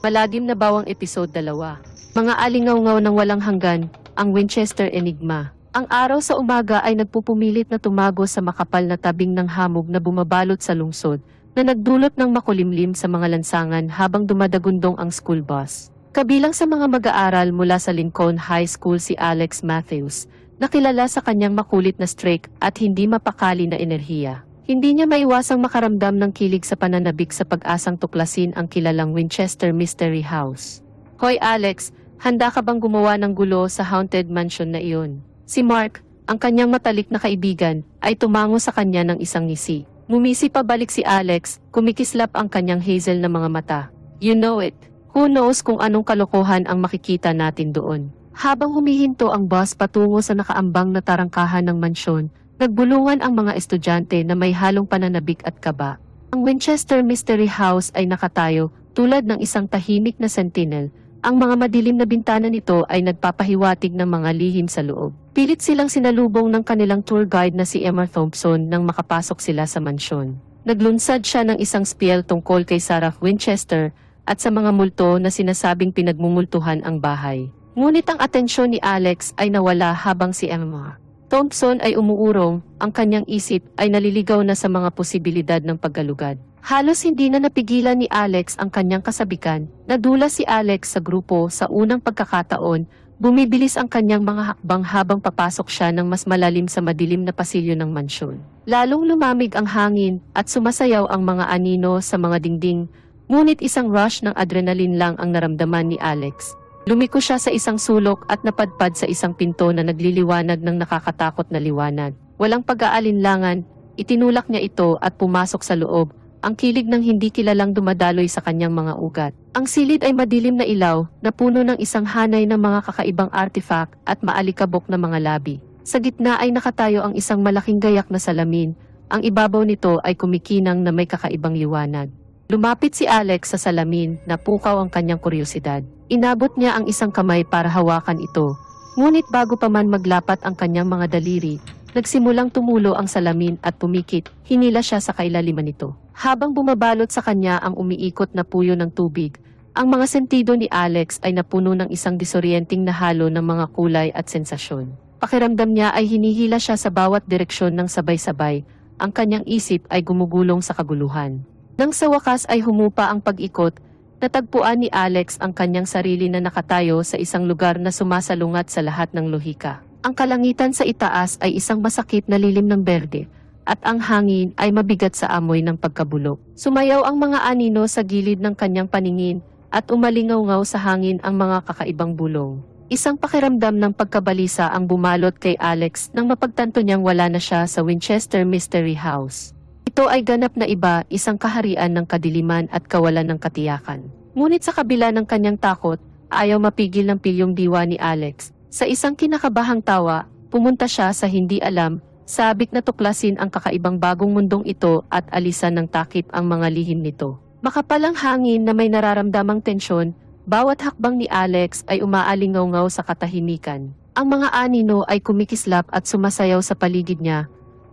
malalim na bawang episode dalawa. Mga alingaw-ngaw ng walang hanggan, ang Winchester Enigma. Ang araw sa umaga ay nagpupumilit na tumago sa makapal na tabing ng hamog na bumabalot sa lungsod, na nagdulot ng makulimlim sa mga lansangan habang dumadagundong ang school bus. Kabilang sa mga mag-aaral mula sa Lincoln High School si Alex Matthews, nakilala sa kanyang makulit na streak at hindi mapakali na enerhiya. Hindi niya maiwasang makaramdam ng kilig sa pananabik sa pag-asang tuklasin ang kilalang Winchester Mystery House. Hoy Alex, handa ka bang gumawa ng gulo sa haunted mansion na iyon? Si Mark, ang kanyang matalik na kaibigan, ay tumango sa kanya ng isang ngisi. Ngumisi pabalik si Alex, kumikislap ang kanyang hazel na mga mata. You know it. Who knows kung anong kalokohan ang makikita natin doon. Habang humihinto ang bus patungo sa nakaambang na tarangkahan ng mansyon, Nagbulungan ang mga estudyante na may halong pananabik at kaba. Ang Winchester Mystery House ay nakatayo tulad ng isang tahimik na sentinel. Ang mga madilim na bintana nito ay nagpapahiwatig ng mga lihim sa loob. Pilit silang sinalubong ng kanilang tour guide na si Emma Thompson nang makapasok sila sa mansyon. Naglunsad siya ng isang spiel tungkol kay Sarah Winchester at sa mga multo na sinasabing pinagmumultuhan ang bahay. Ngunit ang atensyon ni Alex ay nawala habang si Emma Thompson ay umuurong, ang kanyang isip ay naliligaw na sa mga posibilidad ng paggalugad. Halos hindi na napigilan ni Alex ang kanyang kasabikan, nadula si Alex sa grupo sa unang pagkakataon, bumibilis ang kanyang mga hakbang habang papasok siya ng mas malalim sa madilim na pasilyo ng mansyon. Lalong lumamig ang hangin at sumasayaw ang mga anino sa mga dingding, ngunit isang rush ng adrenaline lang ang naramdaman ni Alex Lumiko siya sa isang sulok at napadpad sa isang pinto na nagliliwanag ng nakakatakot na liwanag. Walang pag-aalinlangan, itinulak niya ito at pumasok sa loob, ang kilig ng hindi kilalang dumadaloy sa kanyang mga ugat. Ang silid ay madilim na ilaw na puno ng isang hanay ng mga kakaibang artifact at maalikabok na mga labi. Sa gitna ay nakatayo ang isang malaking gayak na salamin, ang ibabaw nito ay kumikinang na may kakaibang liwanag. Lumapit si Alex sa salamin na pukaw ang kanyang kuryosidad. Inabot niya ang isang kamay para hawakan ito. Ngunit bago pa man maglapat ang kanyang mga daliri, nagsimulang tumulo ang salamin at pumikit. Hinila siya sa kailaliman nito. Habang bumabalot sa kanya ang umiikot na puyo ng tubig, ang mga sentido ni Alex ay napuno ng isang disorienting na halo ng mga kulay at sensasyon. Pakiramdam niya ay hinihila siya sa bawat direksyon ng sabay-sabay, ang kanyang isip ay gumugulong sa kaguluhan. Nang sa wakas ay humupa ang pag-ikot, natagpuan ni Alex ang kanyang sarili na nakatayo sa isang lugar na sumasalungat sa lahat ng lohika. Ang kalangitan sa itaas ay isang masakit na lilim ng berde, at ang hangin ay mabigat sa amoy ng pagkabulok. Sumayaw ang mga anino sa gilid ng kanyang paningin, at umalingaw sa hangin ang mga kakaibang bulong. Isang pakiramdam ng pagkabalisa ang bumalot kay Alex nang mapagtanto niyang wala na siya sa Winchester Mystery House. Ito ay ganap na iba, isang kaharian ng kadiliman at kawalan ng katiyakan. Ngunit sa kabila ng kanyang takot, ayaw mapigil ng pilyong diwa ni Alex. Sa isang kinakabahang tawa, pumunta siya sa hindi alam, sabik na tuklasin ang kakaibang bagong mundong ito at alisan ng takip ang mga lihim nito. Makapalang hangin na may nararamdamang tensyon, bawat hakbang ni Alex ay umaalingaw-ngaw sa katahimikan. Ang mga anino ay kumikislap at sumasayaw sa paligid niya,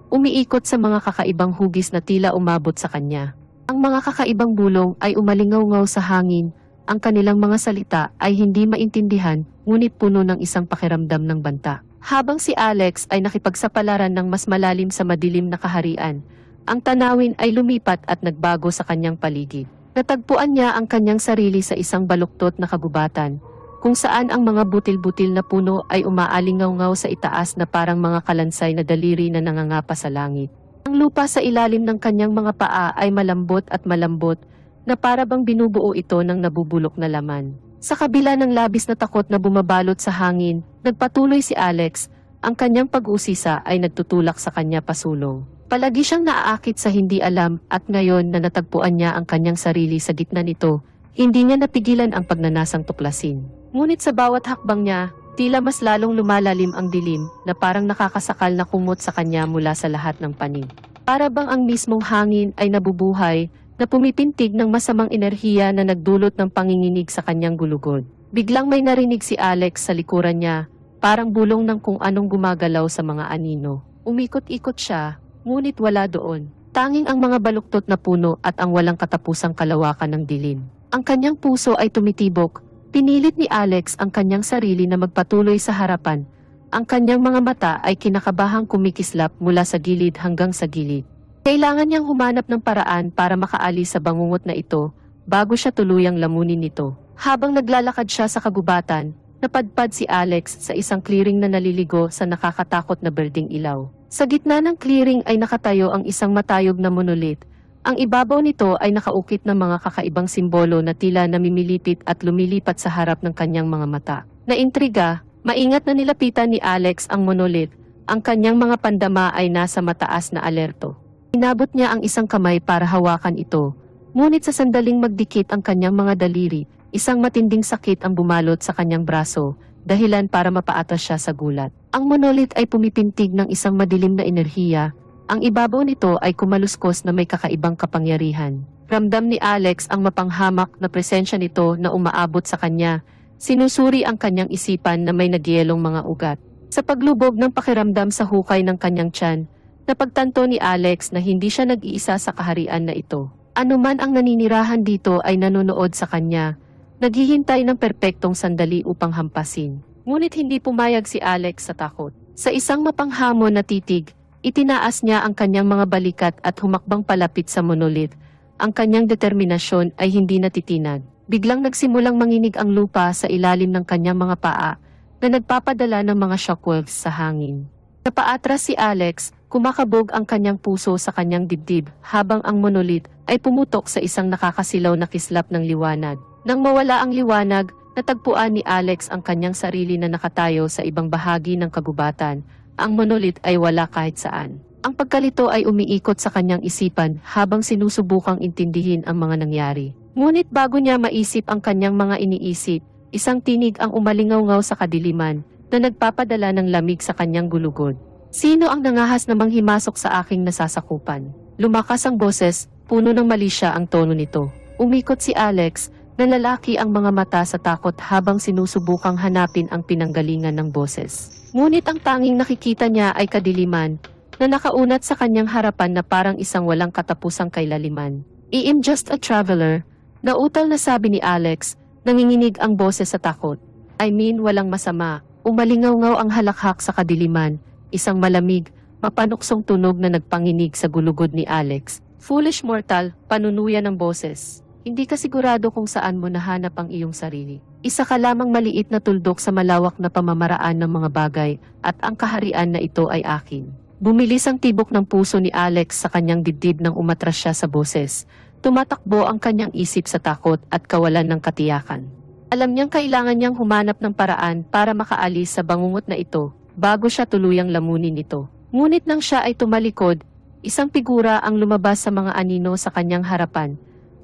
umiikot sa mga kakaibang hugis na tila umabot sa kanya. Ang mga kakaibang bulong ay umalingaw-ngaw sa hangin, ang kanilang mga salita ay hindi maintindihan ngunit puno ng isang pakiramdam ng banta. Habang si Alex ay nakipagsapalaran ng mas malalim sa madilim na kaharian, ang tanawin ay lumipat at nagbago sa kanyang paligid. Natagpuan niya ang kanyang sarili sa isang baluktot na kagubatan, kung saan ang mga butil-butil na puno ay umaalingaw-ngaw sa itaas na parang mga kalansay na daliri na nangangapa sa langit. Ang lupa sa ilalim ng kanyang mga paa ay malambot at malambot na para bang binubuo ito ng nabubulok na laman. Sa kabila ng labis na takot na bumabalot sa hangin, nagpatuloy si Alex, ang kanyang pag-usisa ay nagtutulak sa kanya pasulong. Palagi siyang naaakit sa hindi alam at ngayon na natagpuan niya ang kanyang sarili sa gitna nito, hindi niya napigilan ang pagnanasang tuklasin. Ngunit sa bawat hakbang niya, tila mas lalong lumalalim ang dilim na parang nakakasakal na kumot sa kanya mula sa lahat ng panig. Para bang ang mismong hangin ay nabubuhay na pumipintig ng masamang enerhiya na nagdulot ng panginginig sa kanyang gulugod. Biglang may narinig si Alex sa likuran niya, parang bulong ng kung anong gumagalaw sa mga anino. Umikot-ikot siya, ngunit wala doon. Tanging ang mga baluktot na puno at ang walang katapusang kalawakan ng dilim. Ang kanyang puso ay tumitibok, Pinilit ni Alex ang kanyang sarili na magpatuloy sa harapan. Ang kanyang mga mata ay kinakabahang kumikislap mula sa gilid hanggang sa gilid. Kailangan niyang humanap ng paraan para makaalis sa bangungot na ito bago siya tuluyang lamunin nito. Habang naglalakad siya sa kagubatan, napadpad si Alex sa isang clearing na naliligo sa nakakatakot na berding ilaw. Sa gitna ng clearing ay nakatayo ang isang matayog na monolith ang ibabaw nito ay nakaukit ng mga kakaibang simbolo na tila namimilipit at lumilipat sa harap ng kanyang mga mata. Naintriga, maingat na nilapitan ni Alex ang monolith. Ang kanyang mga pandama ay nasa mataas na alerto. Inabot niya ang isang kamay para hawakan ito. Ngunit sa sandaling magdikit ang kanyang mga daliri, isang matinding sakit ang bumalot sa kanyang braso, dahilan para mapaatas siya sa gulat. Ang monolith ay pumipintig ng isang madilim na enerhiya, ang ibabaw nito ay kumaluskos na may kakaibang kapangyarihan. Ramdam ni Alex ang mapanghamak na presensya nito na umaabot sa kanya. Sinusuri ang kanyang isipan na may nagyelong mga ugat. Sa paglubog ng pakiramdam sa hukay ng kanyang tiyan, napagtanto ni Alex na hindi siya nag-iisa sa kaharian na ito. Ano man ang naninirahan dito ay nanonood sa kanya, naghihintay ng perpektong sandali upang hampasin. Ngunit hindi pumayag si Alex sa takot. Sa isang mapanghamon na titig, Itinaas niya ang kanyang mga balikat at humakbang palapit sa monolith. Ang kanyang determinasyon ay hindi natitinag. Biglang nagsimulang manginig ang lupa sa ilalim ng kanyang mga paa na nagpapadala ng mga shockwaves sa hangin. Napaatras si Alex, kumakabog ang kanyang puso sa kanyang dibdib habang ang monolith ay pumutok sa isang nakakasilaw na kislap ng liwanag. Nang mawala ang liwanag, natagpuan ni Alex ang kanyang sarili na nakatayo sa ibang bahagi ng kagubatan ang monolith ay wala kahit saan. Ang pagkalito ay umiikot sa kanyang isipan habang sinusubukang intindihin ang mga nangyari. Ngunit bago niya maisip ang kanyang mga iniisip, isang tinig ang umalingaw sa kadiliman na nagpapadala ng lamig sa kanyang gulugod. Sino ang nangahas na manghimasok sa aking nasasakupan? Lumakas ang boses, puno ng malisya ang tono nito. Umikot si Alex, nalalaki ang mga mata sa takot habang sinusubukang hanapin ang pinanggalingan ng boses. Ngunit ang tanging nakikita niya ay kadiliman, na nakaunat sa kanyang harapan na parang isang walang katapusang kailaliman. I am just a traveler, nautal na sabi ni Alex, nanginginig ang boses sa takot. I mean walang masama, umalingaw-ngaw ang halakhak sa kadiliman, isang malamig, mapanuksong tunog na nagpanginig sa gulugod ni Alex. Foolish mortal, panunuya ng boses. Hindi ka sigurado kung saan mo nahanap ang iyong sarili. Isa ka lamang maliit na tuldok sa malawak na pamamaraan ng mga bagay at ang kaharian na ito ay akin. Bumilis ang tibok ng puso ni Alex sa kanyang dibdib nang umatras siya sa boses. Tumatakbo ang kanyang isip sa takot at kawalan ng katiyakan. Alam niyang kailangan niyang humanap ng paraan para makaalis sa bangungot na ito bago siya tuluyang lamunin nito. Ngunit nang siya ay tumalikod, isang figura ang lumabas sa mga anino sa kanyang harapan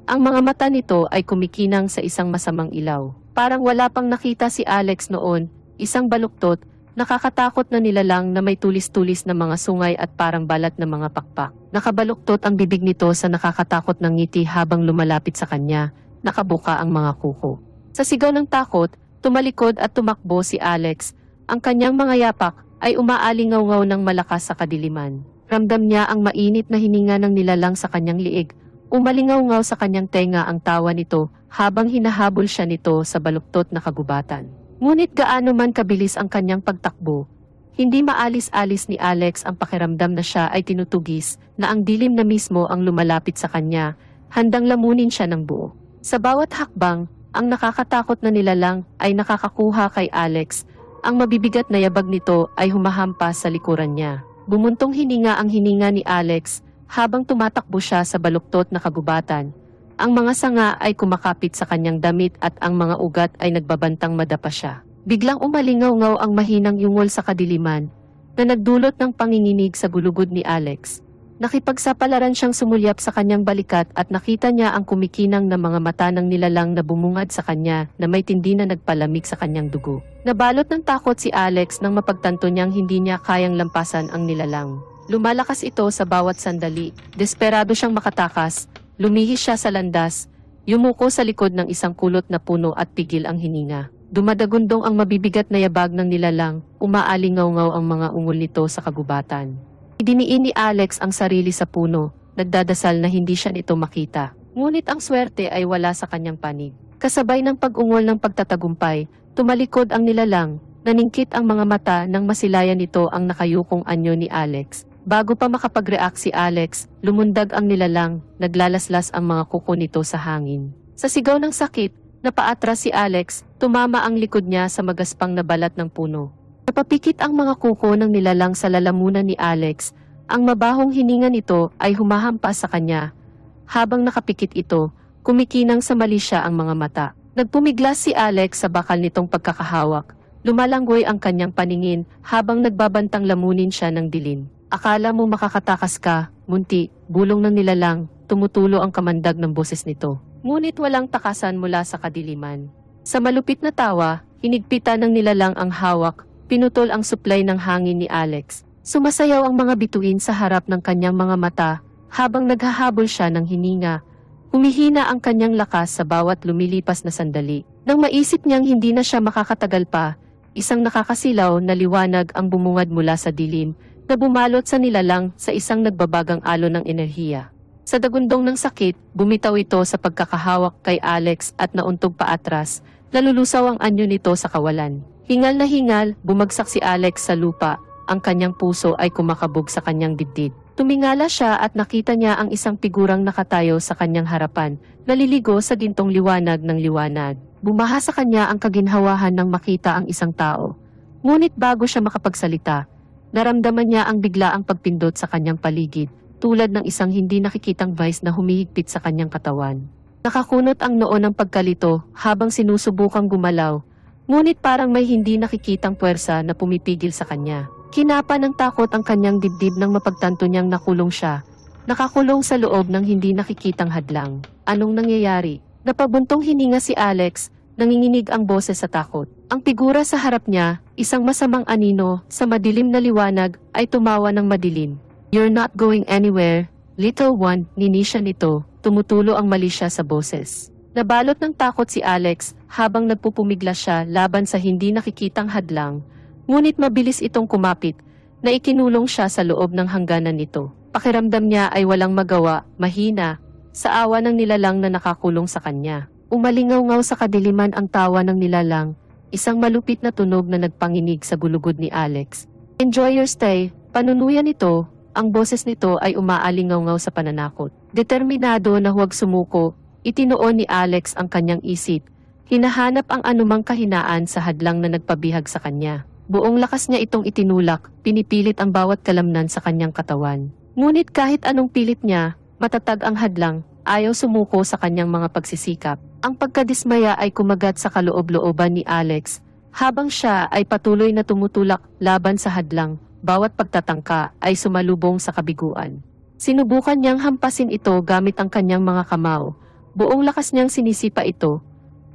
ang mga mata nito ay kumikinang sa isang masamang ilaw. Parang wala pang nakita si Alex noon, isang baluktot, nakakatakot na nilalang na may tulis-tulis na mga sungay at parang balat na mga pakpak. Nakabaluktot ang bibig nito sa nakakatakot ng ngiti habang lumalapit sa kanya, nakabuka ang mga kuko. Sa sigaw ng takot, tumalikod at tumakbo si Alex. Ang kanyang mga yapak ay umaalingaw ng malakas sa kadiliman. Ramdam niya ang mainit na hininga ng nilalang sa kanyang liig Umalingaw-ngaw sa kanyang tenga ang tawa nito habang hinahabol siya nito sa baluktot na kagubatan. Ngunit gaano man kabilis ang kanyang pagtakbo, hindi maalis-alis ni Alex ang pakiramdam na siya ay tinutugis na ang dilim na mismo ang lumalapit sa kanya, handang lamunin siya ng buo. Sa bawat hakbang, ang nakakatakot na nilalang ay nakakakuha kay Alex. Ang mabibigat na yabag nito ay humahampas sa likuran niya. Bumuntong hininga ang hininga ni Alex habang tumatakbo siya sa baluktot na kagubatan, ang mga sanga ay kumakapit sa kanyang damit at ang mga ugat ay nagbabantang madapa siya. Biglang umalingaw-ngaw ang mahinang yungol sa kadiliman na nagdulot ng panginginig sa gulugod ni Alex. Nakipagsapalaran siyang sumulyap sa kanyang balikat at nakita niya ang kumikinang na mga mata ng nilalang na bumungad sa kanya na may tindi na nagpalamig sa kanyang dugo. Nabalot ng takot si Alex nang mapagtanto niyang hindi niya kayang lampasan ang nilalang. Lumalakas ito sa bawat sandali. Desperado siyang makatakas, lumihis siya sa landas, yumuko sa likod ng isang kulot na puno at pigil ang hininga. Dumadagundong ang mabibigat na yabag ng nilalang, umaalingaw-ngaw ang mga ungol nito sa kagubatan. Idiniin ni Alex ang sarili sa puno, nagdadasal na hindi siya nito makita. Ngunit ang swerte ay wala sa kanyang panig. Kasabay ng pag-ungol ng pagtatagumpay, tumalikod ang nilalang, naningkit ang mga mata nang masilayan nito ang nakayukong anyo ni Alex Bago pa makapag-react si Alex, lumundag ang nilalang, naglalaslas ang mga kuko nito sa hangin. Sa sigaw ng sakit, napaatras si Alex, tumama ang likod niya sa magaspang na balat ng puno. Napapikit ang mga kuko ng nilalang sa lalamunan ni Alex, ang mabahong hininga nito ay humahampas sa kanya. Habang nakapikit ito, kumikinang sa mali siya ang mga mata. Nagpumiglas si Alex sa bakal nitong pagkakahawak. Lumalanggoy ang kanyang paningin habang nagbabantang lamunin siya ng dilim. Akala mo makakatakas ka, munti, bulong ng nilalang, tumutulo ang kamandag ng boses nito. Ngunit walang takasan mula sa kadiliman. Sa malupit na tawa, inigpitan ng nilalang ang hawak, pinutol ang supply ng hangin ni Alex. Sumasayaw ang mga bituin sa harap ng kanyang mga mata, habang naghahabol siya ng hininga. Humihina ang kanyang lakas sa bawat lumilipas na sandali. Nang maisip niyang hindi na siya makakatagal pa, isang nakakasilaw na liwanag ang bumungad mula sa dilim, na bumalot sa nilalang sa isang nagbabagang alon ng enerhiya. Sa dagundong ng sakit, bumitaw ito sa pagkakahawak kay Alex at nauntog paatras, atras, ang anyo nito sa kawalan. Hingal na hingal, bumagsak si Alex sa lupa, ang kanyang puso ay kumakabog sa kanyang dibdib. Tumingala siya at nakita niya ang isang figurang nakatayo sa kanyang harapan, naliligo sa gintong liwanag ng liwanag. Bumaha sa kanya ang kaginhawahan ng makita ang isang tao. Ngunit bago siya makapagsalita, Naramdaman niya ang biglaang pagpindot sa kanyang paligid, tulad ng isang hindi nakikitang vice na humihigpit sa kanyang katawan. Nakakunot ang noo ng pagkalito habang sinusubukang gumalaw, ngunit parang may hindi nakikitang puwersa na pumipigil sa kanya. Kinapa ng takot ang kanyang dibdib nang mapagtanto niyang nakulong siya. Nakakulong sa loob ng hindi nakikitang hadlang. Anong nangyayari? Napabuntong hininga si Alex nanginginig ang boses sa takot. Ang figura sa harap niya, isang masamang anino, sa madilim na liwanag, ay tumawa ng madilim. You're not going anywhere, little one, ninisya nito, tumutulo ang malisya sa boses. Nabalot ng takot si Alex habang nagpupumigla siya laban sa hindi nakikitang hadlang, ngunit mabilis itong kumapit na ikinulong siya sa loob ng hangganan nito. Pakiramdam niya ay walang magawa, mahina, sa awa ng nilalang na nakakulong sa kanya. Umalingaw-ngaw sa kadiliman ang tawa ng nilalang, isang malupit na tunog na nagpanginig sa gulugod ni Alex. Enjoy your stay, panunuyan nito, ang boses nito ay umaalingaw-ngaw sa pananakot. Determinado na huwag sumuko, itinoon ni Alex ang kanyang isip, hinahanap ang anumang kahinaan sa hadlang na nagpabihag sa kanya. Buong lakas niya itong itinulak, pinipilit ang bawat kalamnan sa kanyang katawan. Ngunit kahit anong pilit niya, matatag ang hadlang, ayaw sumuko sa kanyang mga pagsisikap. Ang pagkadismaya ay kumagat sa kaloob-looban ni Alex, habang siya ay patuloy na tumutulak laban sa hadlang, bawat pagtatangka ay sumalubong sa kabiguan. Sinubukan niyang hampasin ito gamit ang kanyang mga kamao, buong lakas niyang sinisipa ito,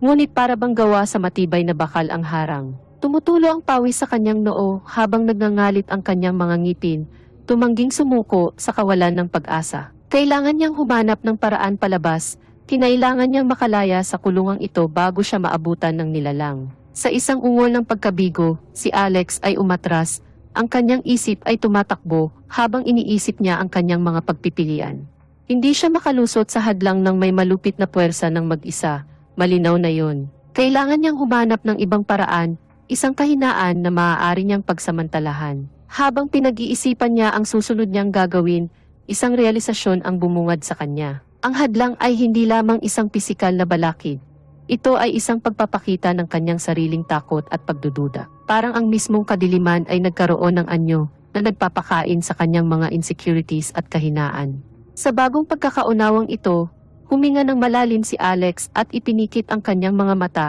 ngunit para bang gawa sa matibay na bakal ang harang. Tumutulo ang pawis sa kanyang noo habang nagngangalit ang kanyang mga ngipin, tumangging sumuko sa kawalan ng pag-asa. Kailangan niyang humanap ng paraan palabas Kinailangan niyang makalaya sa kulungang ito bago siya maabutan ng nilalang. Sa isang ungol ng pagkabigo, si Alex ay umatras, ang kanyang isip ay tumatakbo habang iniisip niya ang kanyang mga pagpipilian. Hindi siya makalusot sa hadlang ng may malupit na puwersa ng mag-isa, malinaw na yon. Kailangan niyang humanap ng ibang paraan, isang kahinaan na maaari niyang pagsamantalahan. Habang pinag-iisipan niya ang susunod niyang gagawin, isang realisasyon ang bumungad sa kanya. Ang hadlang ay hindi lamang isang pisikal na balakid. Ito ay isang pagpapakita ng kanyang sariling takot at pagdududa. Parang ang mismong kadiliman ay nagkaroon ng anyo na nagpapakain sa kanyang mga insecurities at kahinaan. Sa bagong pagkakaunawang ito, huminga ng malalim si Alex at ipinikit ang kanyang mga mata.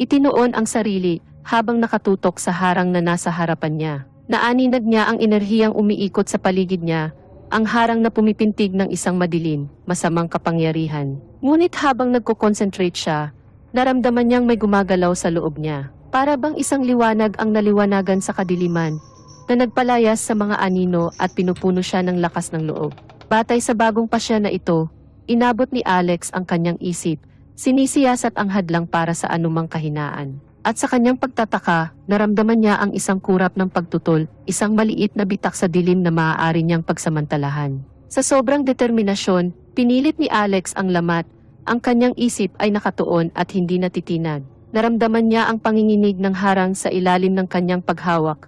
Itinoon ang sarili habang nakatutok sa harang na nasa harapan niya. Naaninag niya ang enerhiyang umiikot sa paligid niya ang harang na pumipintig ng isang madilim, masamang kapangyarihan. Ngunit habang nagko-concentrate siya, naramdaman niyang may gumagalaw sa loob niya. Para bang isang liwanag ang naliwanagan sa kadiliman, na nagpalayas sa mga anino at pinupuno siya ng lakas ng loob. Batay sa bagong pasya na ito, inabot ni Alex ang kanyang isip, sinisiyasat ang hadlang para sa anumang kahinaan. At sa kanyang pagtataka, naramdaman niya ang isang kurap ng pagtutol, isang maliit na bitak sa dilim na maaari niyang pagsamantalahan. Sa sobrang determinasyon, pinilit ni Alex ang lamat, ang kanyang isip ay nakatuon at hindi natitinag. Naramdaman niya ang panginginig ng harang sa ilalim ng kanyang paghawak.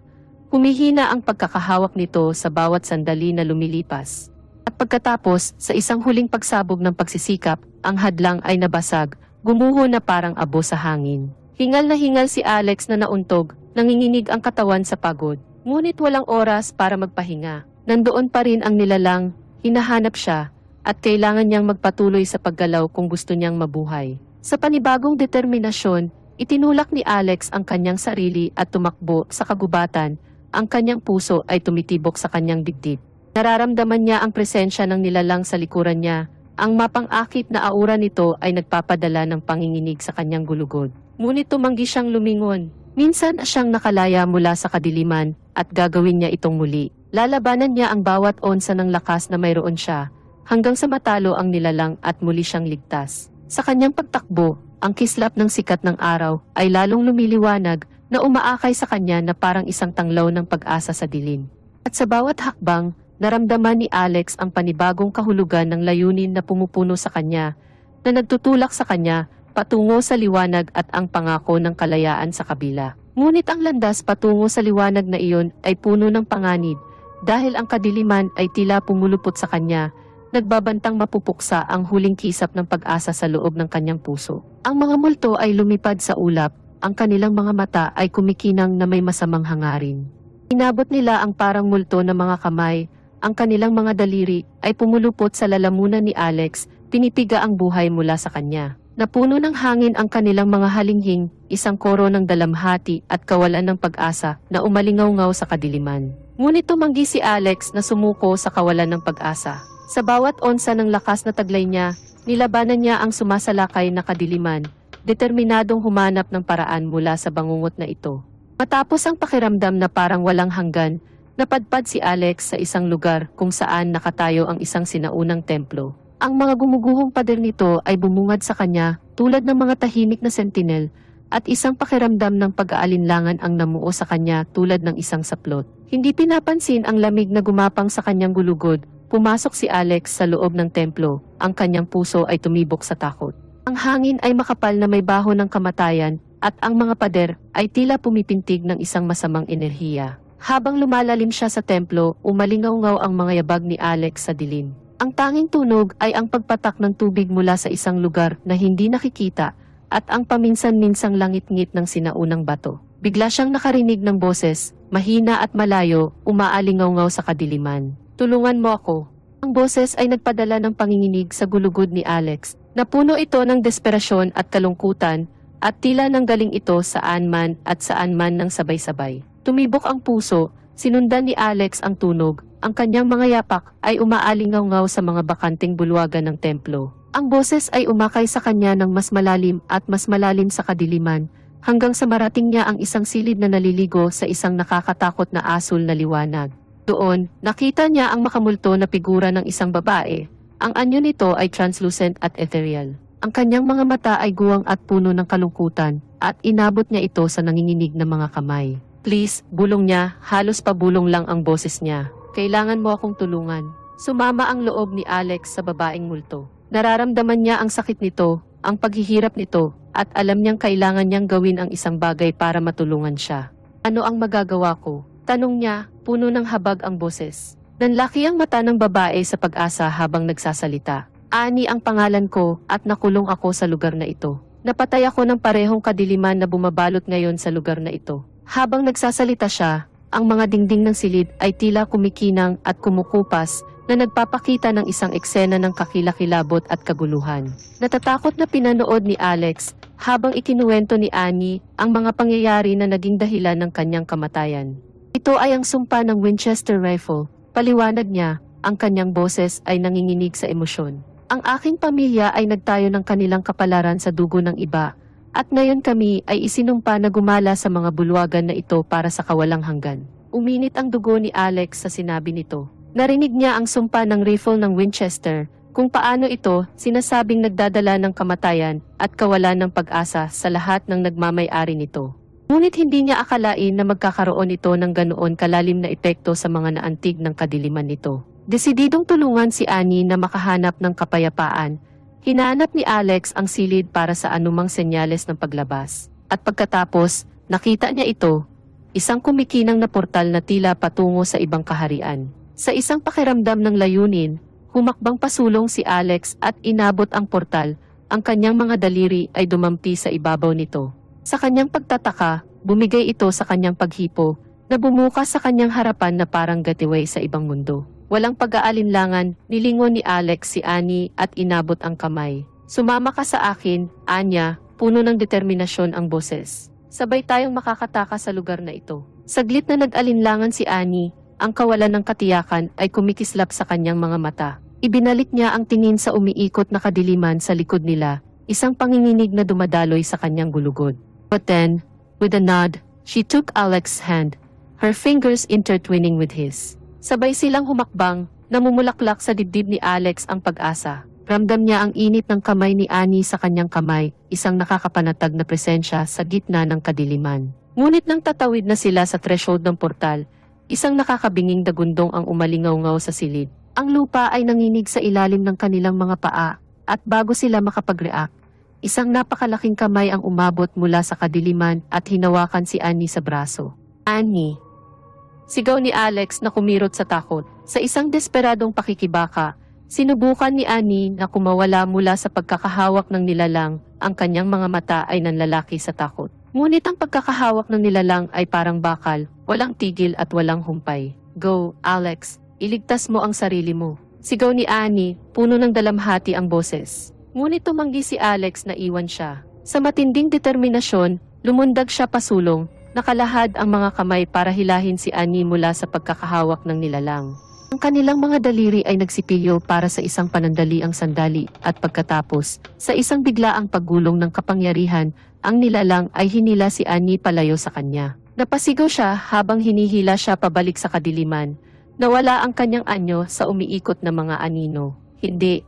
Humihina ang pagkakahawak nito sa bawat sandali na lumilipas. At pagkatapos, sa isang huling pagsabog ng pagsisikap, ang hadlang ay nabasag, gumuho na parang abo sa hangin. Hingal na hingal si Alex na nauntog, nanginginig ang katawan sa pagod. Ngunit walang oras para magpahinga. Nandoon pa rin ang nilalang, hinahanap siya, at kailangan niyang magpatuloy sa paggalaw kung gusto niyang mabuhay. Sa panibagong determinasyon, itinulak ni Alex ang kanyang sarili at tumakbo sa kagubatan, ang kanyang puso ay tumitibok sa kanyang dibdib. Nararamdaman niya ang presensya ng nilalang sa likuran niya, ang mapangakit na aura nito ay nagpapadala ng panginginig sa kanyang gulugod. Ngunit tumanggi siyang lumingon. Minsan siyang nakalaya mula sa kadiliman at gagawin niya itong muli. Lalabanan niya ang bawat onsa ng lakas na mayroon siya hanggang sa matalo ang nilalang at muli siyang ligtas. Sa kanyang pagtakbo, ang kislap ng sikat ng araw ay lalong lumiliwanag na umaakay sa kanya na parang isang tanglaw ng pag-asa sa dilim. At sa bawat hakbang, naramdaman ni Alex ang panibagong kahulugan ng layunin na pumupuno sa kanya, na nagtutulak sa kanya patungo sa liwanag at ang pangako ng kalayaan sa kabila. Ngunit ang landas patungo sa liwanag na iyon ay puno ng panganib dahil ang kadiliman ay tila pumulupot sa kanya, nagbabantang mapupuksa ang huling kisap ng pag-asa sa loob ng kanyang puso. Ang mga multo ay lumipad sa ulap, ang kanilang mga mata ay kumikinang na may masamang hangarin. Inabot nila ang parang multo ng mga kamay ang kanilang mga daliri ay pumulupot sa lalamunan ni Alex, pinitiga ang buhay mula sa kanya. Napuno ng hangin ang kanilang mga halinghing, isang koro ng dalamhati at kawalan ng pag-asa na umalingaw-ngaw sa kadiliman. Ngunit tumanggi si Alex na sumuko sa kawalan ng pag-asa. Sa bawat onsa ng lakas na taglay niya, nilabanan niya ang sumasalakay na kadiliman, determinadong humanap ng paraan mula sa bangungot na ito. Matapos ang pakiramdam na parang walang hanggan, Napadpad si Alex sa isang lugar kung saan nakatayo ang isang sinaunang templo. Ang mga gumuguhong pader nito ay bumungad sa kanya tulad ng mga tahimik na sentinel at isang pakiramdam ng pag-aalinlangan ang namuo sa kanya tulad ng isang saplot. Hindi pinapansin ang lamig na gumapang sa kanyang gulugod. Pumasok si Alex sa loob ng templo. Ang kanyang puso ay tumibok sa takot. Ang hangin ay makapal na may baho ng kamatayan at ang mga pader ay tila pumipintig ng isang masamang enerhiya. Habang lumalalim siya sa templo, umalingaungaw ang mga yabag ni Alex sa dilim. Ang tanging tunog ay ang pagpatak ng tubig mula sa isang lugar na hindi nakikita at ang paminsan-minsang langit-ngit ng sinaunang bato. Bigla siyang nakarinig ng boses, mahina at malayo, umaalingaungaw sa kadiliman. Tulungan mo ako. Ang boses ay nagpadala ng panginginig sa gulugod ni Alex. Napuno ito ng desperasyon at kalungkutan at tila nanggaling ito sa man at saan man ng sabay-sabay. Tumibok ang puso, sinundan ni Alex ang tunog. Ang kanyang mga yapak ay umaalingaw-ngaw sa mga bakanting bulwagan ng templo. Ang boses ay umakay sa kanya ng mas malalim at mas malalim sa kadiliman, hanggang sa marating niya ang isang silid na naliligo sa isang nakakatakot na asul na liwanag. Doon, nakita niya ang makamulto na figura ng isang babae. Ang anyo nito ay translucent at ethereal. Ang kanyang mga mata ay guwang at puno ng kalungkutan, at inabot niya ito sa nanginginig na mga kamay. Please, bulong niya, halos pabulong lang ang boses niya. Kailangan mo akong tulungan. Sumama ang loob ni Alex sa babaeng multo. Nararamdaman niya ang sakit nito, ang paghihirap nito, at alam niyang kailangan niyang gawin ang isang bagay para matulungan siya. Ano ang magagawa ko? Tanong niya, puno ng habag ang boses. Nanlaki ang mata ng babae sa pag-asa habang nagsasalita. Ani ang pangalan ko at nakulong ako sa lugar na ito. Napatay ako ng parehong kadiliman na bumabalot ngayon sa lugar na ito. Habang nagsasalita siya, ang mga dingding ng silid ay tila kumikinang at kumukupas na nagpapakita ng isang eksena ng kakilakilabot at kaguluhan. Natatakot na pinanood ni Alex habang ikinuwento ni Annie ang mga pangyayari na naging dahilan ng kanyang kamatayan. Ito ay ang sumpa ng Winchester rifle. Paliwanag niya, ang kanyang boses ay nanginginig sa emosyon. Ang aking pamilya ay nagtayo ng kanilang kapalaran sa dugo ng iba at ngayon kami ay isinumpa na gumala sa mga bulwagan na ito para sa kawalang hanggan. Uminit ang dugo ni Alex sa sinabi nito. Narinig niya ang sumpa ng rifle ng Winchester, kung paano ito sinasabing nagdadala ng kamatayan at kawalan ng pag-asa sa lahat ng nagmamayari nito. Ngunit hindi niya akalain na magkakaroon ito ng ganoon kalalim na epekto sa mga naantig ng kadiliman nito. Desididong tulungan si Annie na makahanap ng kapayapaan Hinahanap ni Alex ang silid para sa anumang senyales ng paglabas. At pagkatapos, nakita niya ito, isang kumikinang na portal na tila patungo sa ibang kaharian. Sa isang pakiramdam ng layunin, humakbang pasulong si Alex at inabot ang portal, ang kanyang mga daliri ay dumampi sa ibabaw nito. Sa kanyang pagtataka, bumigay ito sa kanyang paghipo, na bumukas sa kanyang harapan na parang gatiway sa ibang mundo. Walang pag-aalinlangan, nilingon ni Alex si Annie at inabot ang kamay. Sumama ka sa akin, Anya, puno ng determinasyon ang boses. Sabay tayong makakataka sa lugar na ito. Saglit na nag-alinlangan si Annie, ang kawalan ng katiyakan ay kumikislap sa kanyang mga mata. Ibinalik niya ang tingin sa umiikot na kadiliman sa likod nila, isang panginginig na dumadaloy sa kanyang gulugod. But then, with a nod, she took Alex's hand, her fingers intertwining with his. Sabay silang humakbang, namumulaklak sa dibdib ni Alex ang pag-asa. Ramdam niya ang init ng kamay ni Annie sa kanyang kamay, isang nakakapanatag na presensya sa gitna ng kadiliman. Ngunit nang tatawid na sila sa threshold ng portal, isang nakakabinging dagundong ang umalingaw-ngaw sa silid. Ang lupa ay nanginig sa ilalim ng kanilang mga paa, at bago sila makapag-react, isang napakalaking kamay ang umabot mula sa kadiliman at hinawakan si Annie sa braso. Annie, Sigaw ni Alex na kumirot sa takot. Sa isang desperadong pakikibaka, sinubukan ni Annie na kumawala mula sa pagkakahawak ng nilalang, ang kanyang mga mata ay nanlalaki sa takot. Ngunit ang pagkakahawak ng nilalang ay parang bakal, walang tigil at walang humpay. Go, Alex, iligtas mo ang sarili mo. Sigaw ni Annie, puno ng dalamhati ang boses. Ngunit tumanggi si Alex na iwan siya. Sa matinding determinasyon, lumundag siya pasulong, Nakalahad ang mga kamay para hilahin si Annie mula sa pagkakahawak ng nilalang. Ang kanilang mga daliri ay nagsipilyo para sa isang panandaliang sandali at pagkatapos, sa isang biglaang paggulong ng kapangyarihan, ang nilalang ay hinila si Annie palayo sa kanya. Napasigaw siya habang hinihila siya pabalik sa kadiliman. Nawala ang kanyang anyo sa umiikot na mga anino. Hindi,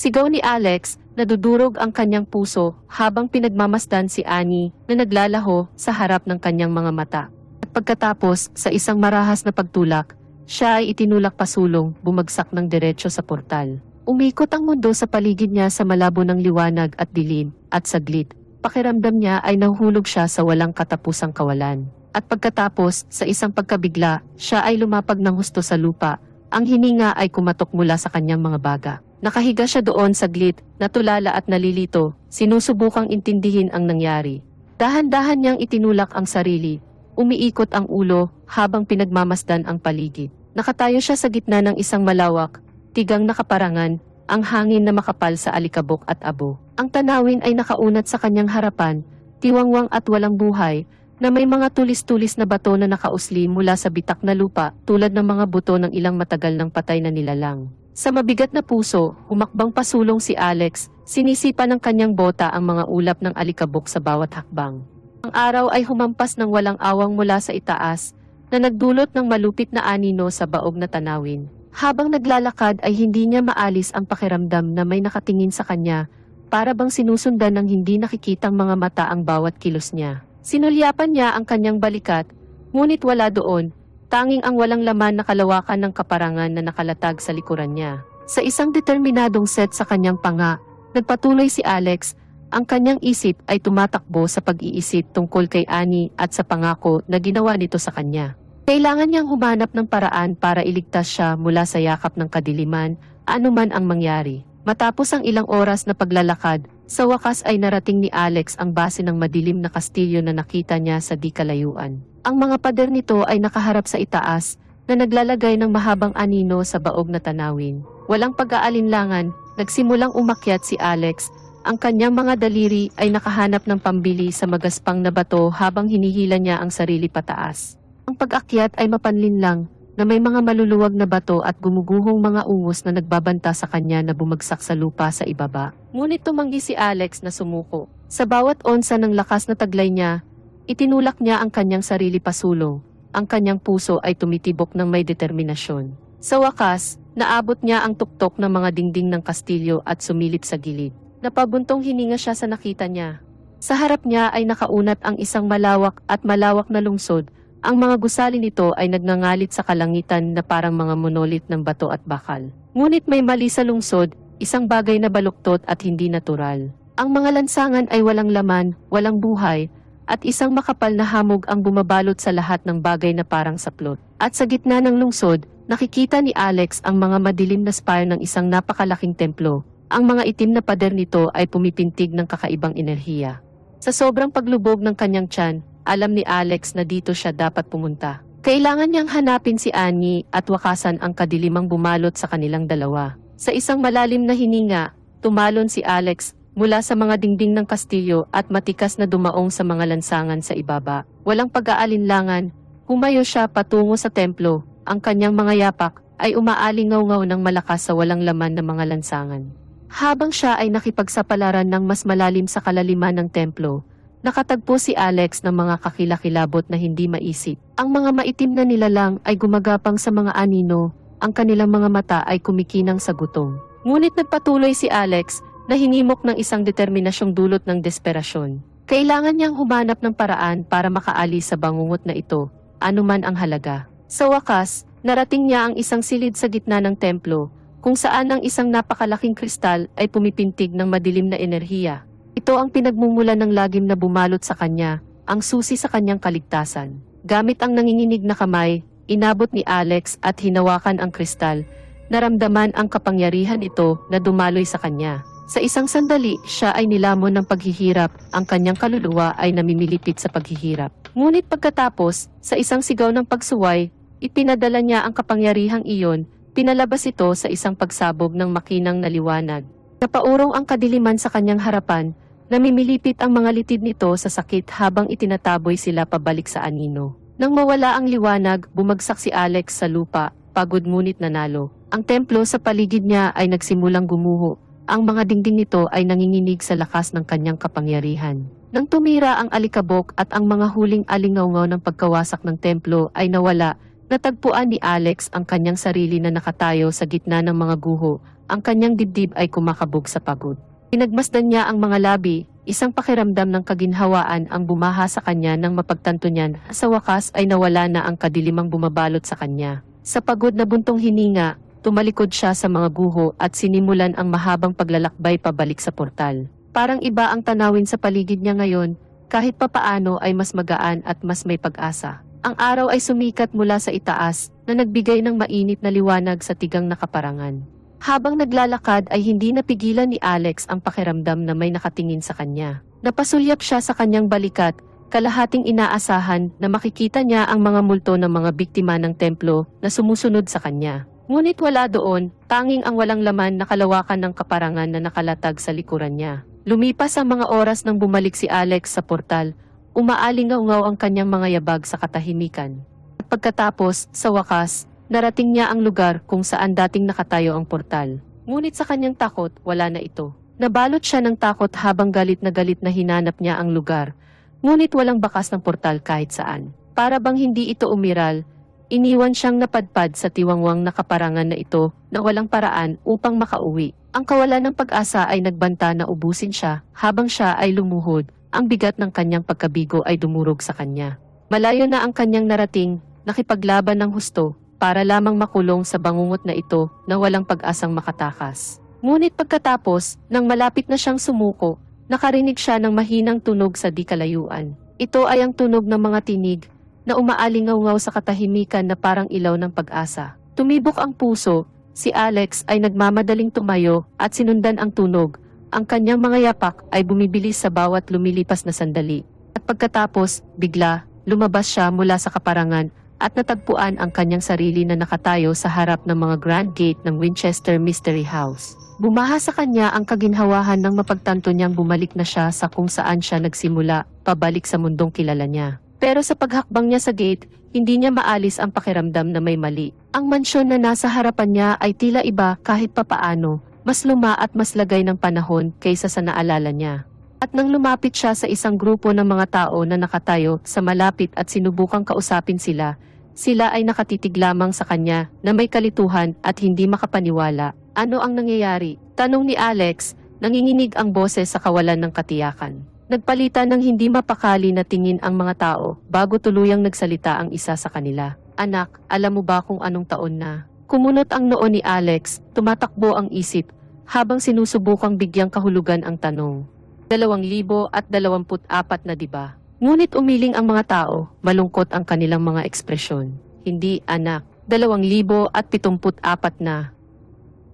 Sigaw ni Alex, nadudurog ang kanyang puso habang pinagmamasdan si Annie na naglalaho sa harap ng kanyang mga mata. At pagkatapos sa isang marahas na pagtulak, siya ay itinulak pasulong bumagsak ng diretsyo sa portal. Umikot ang mundo sa paligid niya sa malabo ng liwanag at dilim, at saglit, pakiramdam niya ay nahulog siya sa walang katapusang kawalan. At pagkatapos, sa isang pagkabigla, siya ay lumapag ng husto sa lupa, ang hininga ay kumatok mula sa kanyang mga baga. Nakahiga siya doon saglit, natulala at nalilito, sinusubukang intindihin ang nangyari. Dahan-dahan niyang itinulak ang sarili, umiikot ang ulo habang pinagmamasdan ang paligid. Nakatayo siya sa gitna ng isang malawak, tigang nakaparangan, ang hangin na makapal sa alikabok at abo. Ang tanawin ay nakaunat sa kanyang harapan, tiwangwang at walang buhay, na may mga tulis-tulis na bato na nakausli mula sa bitak na lupa tulad ng mga buto ng ilang matagal ng patay na nilalang. Sa mabigat na puso, humakbang pasulong si Alex, sinisipa ng kanyang bota ang mga ulap ng alikabok sa bawat hakbang. Ang araw ay humampas ng walang awang mula sa itaas, na nagdulot ng malupit na anino sa baog na tanawin. Habang naglalakad ay hindi niya maalis ang pakiramdam na may nakatingin sa kanya, para bang sinusundan ng hindi nakikitang mga mata ang bawat kilos niya. Sinulyapan niya ang kanyang balikat, ngunit wala doon, tanging ang walang laman na kalawakan ng kaparangan na nakalatag sa likuran niya. Sa isang determinadong set sa kanyang panga, nagpatuloy si Alex, ang kanyang isip ay tumatakbo sa pag-iisip tungkol kay Annie at sa pangako na ginawa nito sa kanya. Kailangan niyang humanap ng paraan para iligtas siya mula sa yakap ng kadiliman, anuman ang mangyari. Matapos ang ilang oras na paglalakad, sa wakas ay narating ni Alex ang base ng madilim na kastilyo na nakita niya sa dikalayuan. Ang mga pader nito ay nakaharap sa itaas na naglalagay ng mahabang anino sa baog na tanawin. Walang pag-aalinlangan, nagsimulang umakyat si Alex. Ang kanyang mga daliri ay nakahanap ng pambili sa magaspang na bato habang hinihila niya ang sarili pataas. Ang pag-akyat ay mapanlinlang, na may mga maluluwag na bato at gumuguhong mga ungos na nagbabanta sa kanya na bumagsak sa lupa sa ibaba. Ngunit tumanggi si Alex na sumuko. Sa bawat onsa ng lakas na taglay niya, itinulak niya ang kanyang sarili pasulong. Ang kanyang puso ay tumitibok ng may determinasyon. Sa wakas, naabot niya ang tuktok ng mga dingding ng kastilyo at sumilip sa gilid. Napabuntong hininga siya sa nakita niya. Sa harap niya ay nakaunat ang isang malawak at malawak na lungsod ang mga gusali nito ay nagngangalit sa kalangitan na parang mga monolith ng bato at bakal. Ngunit may mali sa lungsod, isang bagay na baluktot at hindi natural. Ang mga lansangan ay walang laman, walang buhay, at isang makapal na hamog ang bumabalot sa lahat ng bagay na parang saplot. At sa gitna ng lungsod, nakikita ni Alex ang mga madilim na spire ng isang napakalaking templo. Ang mga itim na pader nito ay pumipintig ng kakaibang enerhiya. Sa sobrang paglubog ng kanyang tiyan, alam ni Alex na dito siya dapat pumunta. Kailangan niyang hanapin si Annie at wakasan ang kadilimang bumalot sa kanilang dalawa. Sa isang malalim na hininga, tumalon si Alex mula sa mga dingding ng kastilyo at matikas na dumaong sa mga lansangan sa ibaba. Walang pag-aalinlangan, humayo siya patungo sa templo, ang kanyang mga yapak ay umaalingaw-ngaw ng malakas sa walang laman ng mga lansangan. Habang siya ay nakipagsapalaran ng mas malalim sa kalaliman ng templo, Nakatagpo si Alex ng mga kakilakilabot na hindi maisip. Ang mga maitim na nilalang ay gumagapang sa mga anino, ang kanilang mga mata ay kumikinang sa gutom. Ngunit nagpatuloy si Alex na hinimok ng isang determinasyong dulot ng desperasyon. Kailangan niyang humanap ng paraan para makaalis sa bangungot na ito, anuman ang halaga. Sa wakas, narating niya ang isang silid sa gitna ng templo, kung saan ang isang napakalaking kristal ay pumipintig ng madilim na enerhiya. Ito ang pinagmumula ng lagim na bumalot sa kanya, ang susi sa kanyang kaligtasan. Gamit ang nanginginig na kamay, inabot ni Alex at hinawakan ang kristal, naramdaman ang kapangyarihan ito na dumaloy sa kanya. Sa isang sandali, siya ay nilamon ng paghihirap, ang kanyang kaluluwa ay namimilipit sa paghihirap. Ngunit pagkatapos, sa isang sigaw ng pagsuway, ipinadala niya ang kapangyarihang iyon, pinalabas ito sa isang pagsabog ng makinang naliwanag. Napaurong ang kadiliman sa kanyang harapan, Namimilipit ang mga litid nito sa sakit habang itinataboy sila pabalik sa anino. Nang mawala ang liwanag, bumagsak si Alex sa lupa, pagod ngunit nanalo. Ang templo sa paligid niya ay nagsimulang gumuho. Ang mga dingding nito ay nanginginig sa lakas ng kanyang kapangyarihan. Nang tumira ang alikabok at ang mga huling alingawngaw ng pagkawasak ng templo ay nawala, natagpuan ni Alex ang kanyang sarili na nakatayo sa gitna ng mga guho. Ang kanyang dibdib ay kumakabog sa pagod. Pinagmasdan niya ang mga labi, isang pakiramdam ng kaginhawaan ang bumaha sa kanya nang mapagtanto niyan. Sa wakas ay nawala na ang kadilimang bumabalot sa kanya. Sa pagod na buntong hininga, tumalikod siya sa mga guho at sinimulan ang mahabang paglalakbay pabalik sa portal. Parang iba ang tanawin sa paligid niya ngayon, kahit papaano ay mas magaan at mas may pag-asa. Ang araw ay sumikat mula sa itaas na nagbigay ng mainit na liwanag sa tigang nakaparangan. Habang naglalakad ay hindi napigilan ni Alex ang pakiramdam na may nakatingin sa kanya. Napasulyap siya sa kanyang balikat, kalahating inaasahan na makikita niya ang mga multo ng mga biktima ng templo na sumusunod sa kanya. Ngunit wala doon, tanging ang walang laman na kalawakan ng kaparangan na nakalatag sa likuran niya. Lumipas ang mga oras nang bumalik si Alex sa portal, umaalingaw ang kanyang mga yabag sa katahimikan. At pagkatapos, sa wakas, Narating niya ang lugar kung saan dating nakatayo ang portal. Ngunit sa kanyang takot, wala na ito. Nabalot siya ng takot habang galit na galit na hinanap niya ang lugar. Ngunit walang bakas ng portal kahit saan. Para bang hindi ito umiral, iniwan siyang napadpad sa tiwangwang na kaparangan na ito na walang paraan upang makauwi. Ang kawalan ng pag-asa ay nagbanta na ubusin siya habang siya ay lumuhod. Ang bigat ng kanyang pagkabigo ay dumurog sa kanya. Malayo na ang kanyang narating, nakipaglaban ng husto, para lamang makulong sa bangungot na ito na walang pag-asang makatakas. Ngunit pagkatapos, nang malapit na siyang sumuko, nakarinig siya ng mahinang tunog sa dikalayuan. Ito ay ang tunog ng mga tinig na umaalingaw sa katahimikan na parang ilaw ng pag-asa. Tumibok ang puso, si Alex ay nagmamadaling tumayo at sinundan ang tunog. Ang kanyang mga yapak ay bumibilis sa bawat lumilipas na sandali. At pagkatapos, bigla, lumabas siya mula sa kaparangan at natagpuan ang kanyang sarili na nakatayo sa harap ng mga grand gate ng Winchester Mystery House. Bumaha sa kanya ang kaginhawahan ng mapagtanto niyang bumalik na siya sa kung saan siya nagsimula, pabalik sa mundong kilala niya. Pero sa paghakbang niya sa gate, hindi niya maalis ang pakiramdam na may mali. Ang mansyon na nasa harapan niya ay tila iba kahit papaano, mas luma at mas lagay ng panahon kaysa sa naalala niya. At nang lumapit siya sa isang grupo ng mga tao na nakatayo sa malapit at sinubukang kausapin sila, sila ay nakatitig lamang sa kanya na may kalituhan at hindi makapaniwala. Ano ang nangyayari? Tanong ni Alex, nanginginig ang boses sa kawalan ng katiyakan. Nagpalitan ng hindi mapakali na tingin ang mga tao bago tuluyang nagsalita ang isa sa kanila. Anak, alam mo ba kung anong taon na? Kumunot ang noo ni Alex, tumatakbo ang isip, habang sinusubukang bigyang kahulugan ang tanong. 2024 na diba? Ngunit umiling ang mga tao, malungkot ang kanilang mga ekspresyon. Hindi anak, 2074 na.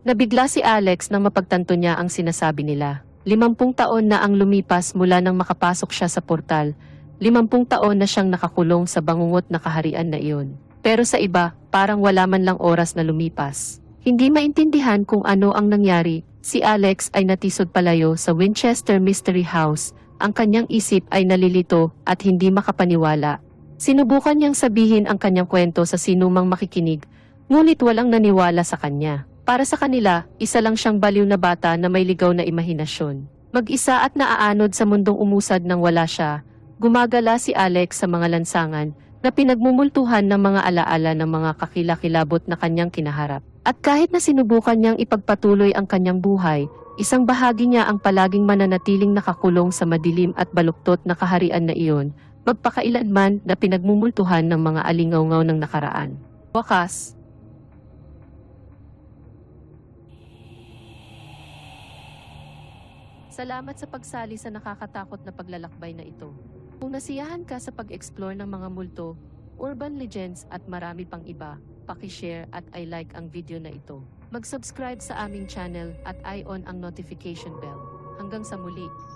Nabigla si Alex nang mapagtanto niya ang sinasabi nila. Limampung taon na ang lumipas mula nang makapasok siya sa portal. Limampung taon na siyang nakakulong sa bangungot na kaharian na iyon. Pero sa iba, parang wala man lang oras na lumipas. Hindi maintindihan kung ano ang nangyari, Si Alex ay natisod palayo sa Winchester Mystery House. Ang kanyang isip ay nalilito at hindi makapaniwala. Sinubukan niyang sabihin ang kanyang kwento sa sinumang makikinig, ngunit walang naniwala sa kanya. Para sa kanila, isa lang siyang baliw na bata na may ligaw na imahinasyon. Mag-isa at naaanod sa mundong umusad nang wala siya, gumagala si Alex sa mga lansangan na pinagmumultuhan ng mga alaala ng mga kakilakilabot na kanyang kinaharap. At kahit na sinubukan niyang ipagpatuloy ang kanyang buhay, isang bahagi niya ang palaging mananatiling nakakulong sa madilim at baluktot na kaharian na iyon, magpakailanman na pinagmumultuhan ng mga alingawngaw ng nakaraan. Wakas Salamat sa pagsali sa nakakatakot na paglalakbay na ito. Kung nasiyahan ka sa pag-explore ng mga multo, urban legends at marami pang iba, pakishare at I like ang video na ito. Mag-subscribe sa aming channel at i-on ang notification bell. Hanggang sa muli!